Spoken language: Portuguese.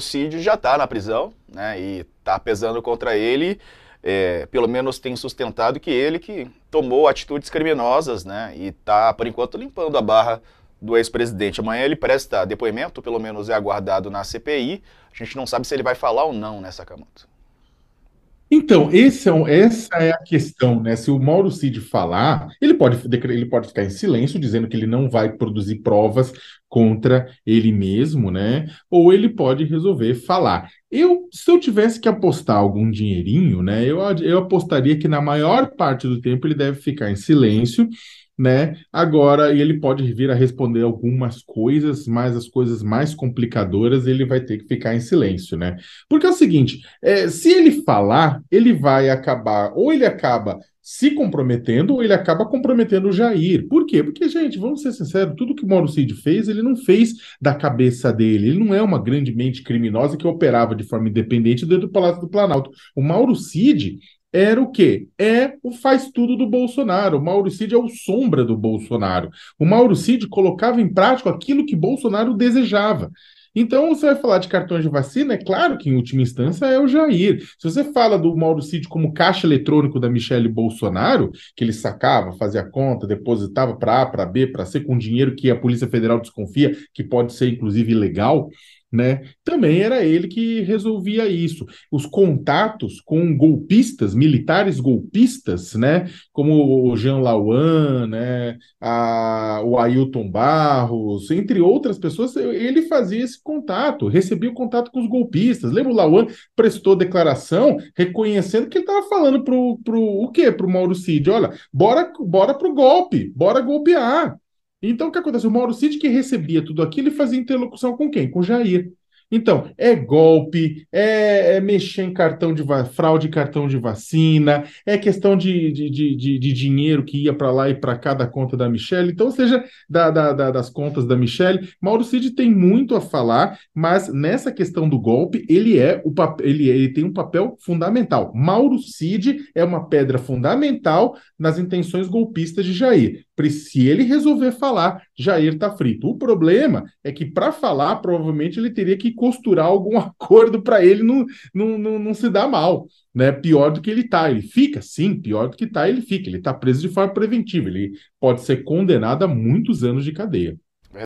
Cid já está na prisão né, e está pesando contra ele, é, pelo menos tem sustentado que ele que tomou atitudes criminosas né, e está, por enquanto, limpando a barra do ex-presidente. Amanhã ele presta depoimento, pelo menos é aguardado na CPI. A gente não sabe se ele vai falar ou não nessa Sakamoto. Então, é um, essa é a questão, né? Se o Mauro Cid falar, ele pode, ele pode ficar em silêncio, dizendo que ele não vai produzir provas contra ele mesmo, né? Ou ele pode resolver falar. Eu, se eu tivesse que apostar algum dinheirinho, né? Eu, eu apostaria que na maior parte do tempo ele deve ficar em silêncio né? Agora ele pode vir a responder algumas coisas, mas as coisas mais complicadoras ele vai ter que ficar em silêncio, né? Porque é o seguinte, é, se ele falar, ele vai acabar, ou ele acaba se comprometendo, ou ele acaba comprometendo o Jair. Por quê? Porque, gente, vamos ser sinceros, tudo que o Mauro Cid fez, ele não fez da cabeça dele. Ele não é uma grande mente criminosa que operava de forma independente dentro do Palácio do Planalto. O Mauro Cid, era o quê? É o faz tudo do Bolsonaro. O Mauro Cid é o sombra do Bolsonaro. O Mauro Cid colocava em prática aquilo que Bolsonaro desejava. Então, você vai falar de cartões de vacina, é claro que, em última instância, é o Jair. Se você fala do Mauro Cid como caixa eletrônico da Michele Bolsonaro, que ele sacava, fazia conta, depositava para A, para B, para C, com dinheiro que a Polícia Federal desconfia, que pode ser, inclusive, ilegal, né? Também era ele que resolvia isso. Os contatos com golpistas, militares golpistas, né? Como o Jean Lauan, né? A, o Ailton Barros, entre outras pessoas, ele fazia esse contato, recebia o contato com os golpistas. Lembra o Lauan prestou declaração reconhecendo que ele estava falando pro, pro o quê? Pro Mauro Cid, olha, bora, bora pro golpe, bora golpear. Então, o que acontece? O Mauro Cid, que recebia tudo aquilo, ele fazia interlocução com quem? Com Jair. Então, é golpe, é, é mexer em cartão de fraude, cartão de vacina, é questão de, de, de, de dinheiro que ia para lá e para cá da conta da Michelle. Então, ou seja, da, da, da, das contas da Michelle, Mauro Cid tem muito a falar, mas nessa questão do golpe, ele é o ele, ele tem um papel fundamental. Mauro Cid é uma pedra fundamental nas intenções golpistas de Jair se ele resolver falar, Jair está frito. O problema é que, para falar, provavelmente ele teria que costurar algum acordo para ele não, não, não, não, se dar mal. Né? Pior do que ele está. Ele fica, sim, pior do que está, ele fica. Ele está preso de forma preventiva. Ele pode ser condenado a muitos anos de cadeia.